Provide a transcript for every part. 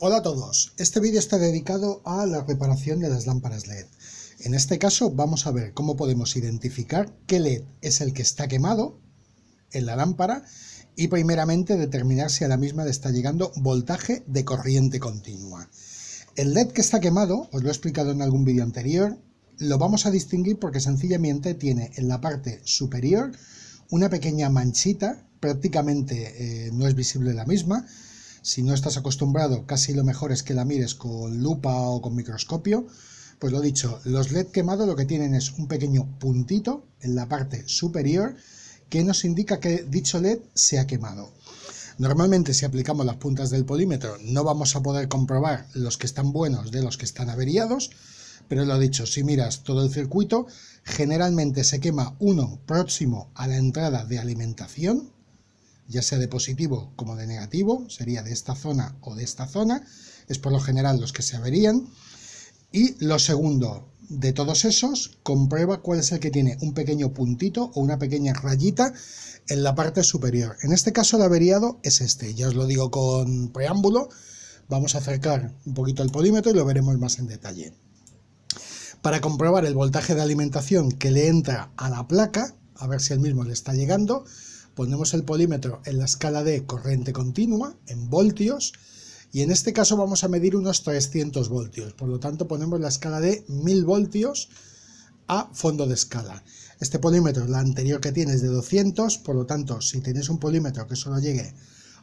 Hola a todos, este vídeo está dedicado a la reparación de las lámparas LED. En este caso vamos a ver cómo podemos identificar qué LED es el que está quemado en la lámpara y primeramente determinar si a la misma le está llegando voltaje de corriente continua. El LED que está quemado, os lo he explicado en algún vídeo anterior, lo vamos a distinguir porque sencillamente tiene en la parte superior una pequeña manchita, prácticamente eh, no es visible la misma, si no estás acostumbrado, casi lo mejor es que la mires con lupa o con microscopio. Pues lo dicho, los LED quemados lo que tienen es un pequeño puntito en la parte superior que nos indica que dicho LED se ha quemado. Normalmente si aplicamos las puntas del polímetro no vamos a poder comprobar los que están buenos de los que están averiados, pero lo dicho, si miras todo el circuito, generalmente se quema uno próximo a la entrada de alimentación, ya sea de positivo como de negativo, sería de esta zona o de esta zona, es por lo general los que se averían, Y lo segundo, de todos esos, comprueba cuál es el que tiene un pequeño puntito o una pequeña rayita en la parte superior. En este caso el averiado es este, ya os lo digo con preámbulo, vamos a acercar un poquito el polímetro y lo veremos más en detalle. Para comprobar el voltaje de alimentación que le entra a la placa, a ver si el mismo le está llegando, ponemos el polímetro en la escala de corriente continua, en voltios, y en este caso vamos a medir unos 300 voltios, por lo tanto ponemos la escala de 1000 voltios a fondo de escala. Este polímetro, la anterior que tienes de 200, por lo tanto si tienes un polímetro que solo llegue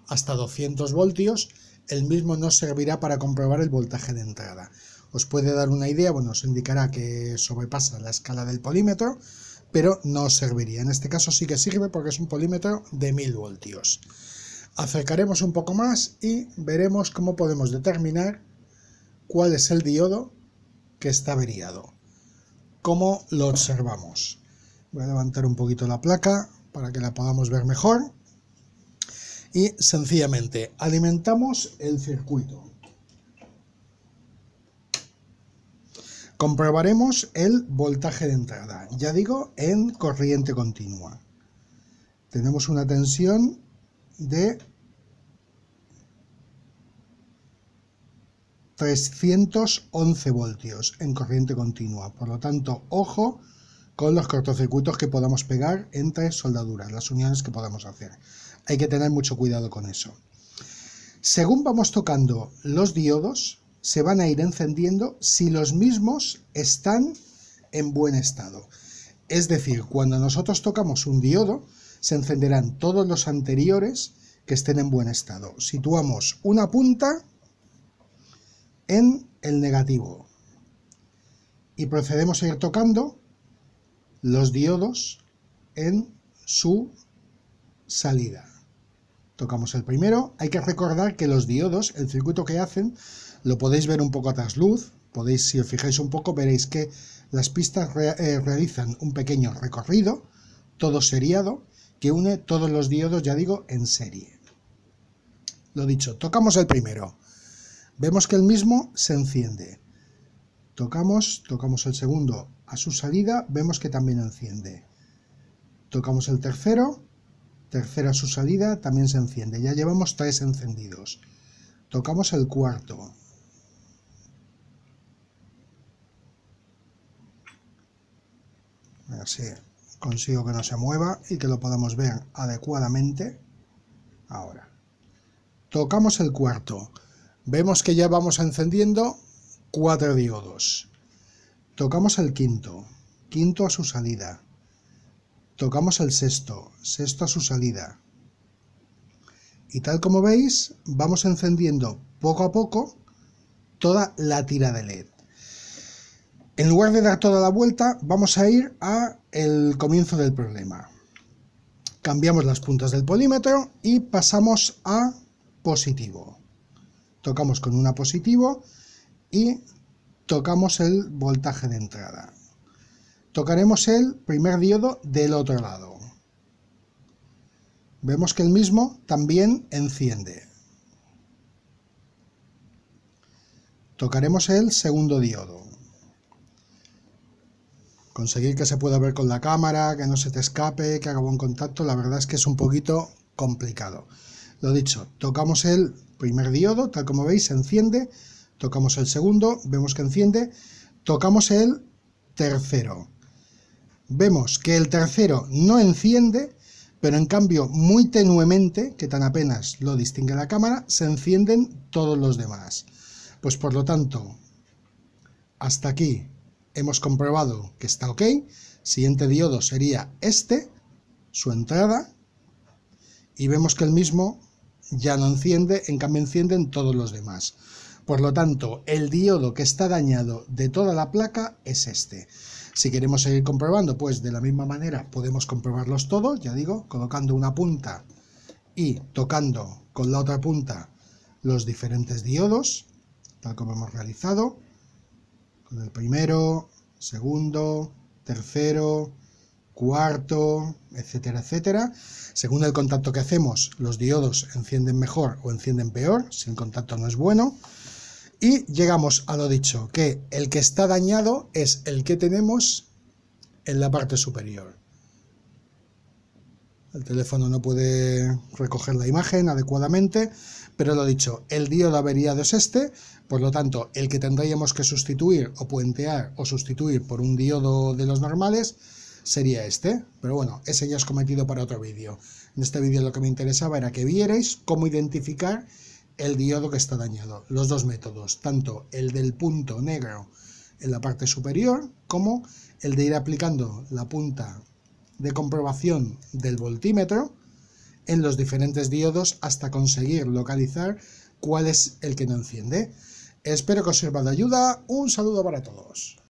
hasta 200 voltios, el mismo nos servirá para comprobar el voltaje de entrada. Os puede dar una idea, bueno, os indicará que sobrepasa la escala del polímetro, pero no serviría. En este caso sí que sirve porque es un polímetro de 1000 voltios. Acercaremos un poco más y veremos cómo podemos determinar cuál es el diodo que está averiado. ¿Cómo lo observamos? Voy a levantar un poquito la placa para que la podamos ver mejor. Y sencillamente alimentamos el circuito. Comprobaremos el voltaje de entrada, ya digo, en corriente continua. Tenemos una tensión de 311 voltios en corriente continua. Por lo tanto, ojo con los cortocircuitos que podamos pegar entre soldaduras, las uniones que podamos hacer. Hay que tener mucho cuidado con eso. Según vamos tocando los diodos, se van a ir encendiendo si los mismos están en buen estado. Es decir, cuando nosotros tocamos un diodo, se encenderán todos los anteriores que estén en buen estado. Situamos una punta en el negativo y procedemos a ir tocando los diodos en su salida. Tocamos el primero. Hay que recordar que los diodos, el circuito que hacen, lo podéis ver un poco a trasluz. Podéis, si os fijáis un poco, veréis que las pistas eh, realizan un pequeño recorrido, todo seriado, que une todos los diodos, ya digo, en serie. Lo dicho, tocamos el primero. Vemos que el mismo se enciende. Tocamos, tocamos el segundo a su salida, vemos que también enciende. Tocamos el tercero, Tercera su salida también se enciende. Ya llevamos tres encendidos. Tocamos el cuarto. Así consigo que no se mueva y que lo podamos ver adecuadamente. Ahora. Tocamos el cuarto. Vemos que ya vamos encendiendo cuatro diodos. Tocamos el quinto. Quinto a su salida. Tocamos el sexto, sexto a su salida. Y tal como veis, vamos encendiendo poco a poco toda la tira de LED. En lugar de dar toda la vuelta, vamos a ir a el comienzo del problema. Cambiamos las puntas del polímetro y pasamos a positivo. Tocamos con una positivo y tocamos el voltaje de entrada tocaremos el primer diodo del otro lado. Vemos que el mismo también enciende. Tocaremos el segundo diodo. Conseguir que se pueda ver con la cámara, que no se te escape, que haga buen contacto, la verdad es que es un poquito complicado. Lo dicho, tocamos el primer diodo, tal como veis, se enciende. Tocamos el segundo, vemos que enciende. Tocamos el tercero vemos que el tercero no enciende, pero en cambio muy tenuemente, que tan apenas lo distingue la cámara, se encienden todos los demás. Pues por lo tanto, hasta aquí hemos comprobado que está ok. Siguiente diodo sería este, su entrada, y vemos que el mismo ya no enciende, en cambio encienden todos los demás. Por lo tanto, el diodo que está dañado de toda la placa es este. Si queremos seguir comprobando, pues de la misma manera podemos comprobarlos todos, ya digo, colocando una punta y tocando con la otra punta los diferentes diodos, tal como hemos realizado, con el primero, segundo, tercero, cuarto, etcétera, etcétera. Según el contacto que hacemos, los diodos encienden mejor o encienden peor, si el contacto no es bueno. Y llegamos a lo dicho, que el que está dañado es el que tenemos en la parte superior. El teléfono no puede recoger la imagen adecuadamente, pero lo dicho, el diodo averiado es este, por lo tanto, el que tendríamos que sustituir o puentear o sustituir por un diodo de los normales sería este. Pero bueno, ese ya es cometido para otro vídeo. En este vídeo lo que me interesaba era que vierais cómo identificar el diodo que está dañado. Los dos métodos, tanto el del punto negro en la parte superior como el de ir aplicando la punta de comprobación del voltímetro en los diferentes diodos hasta conseguir localizar cuál es el que no enciende. Espero que os sirva de ayuda. Un saludo para todos.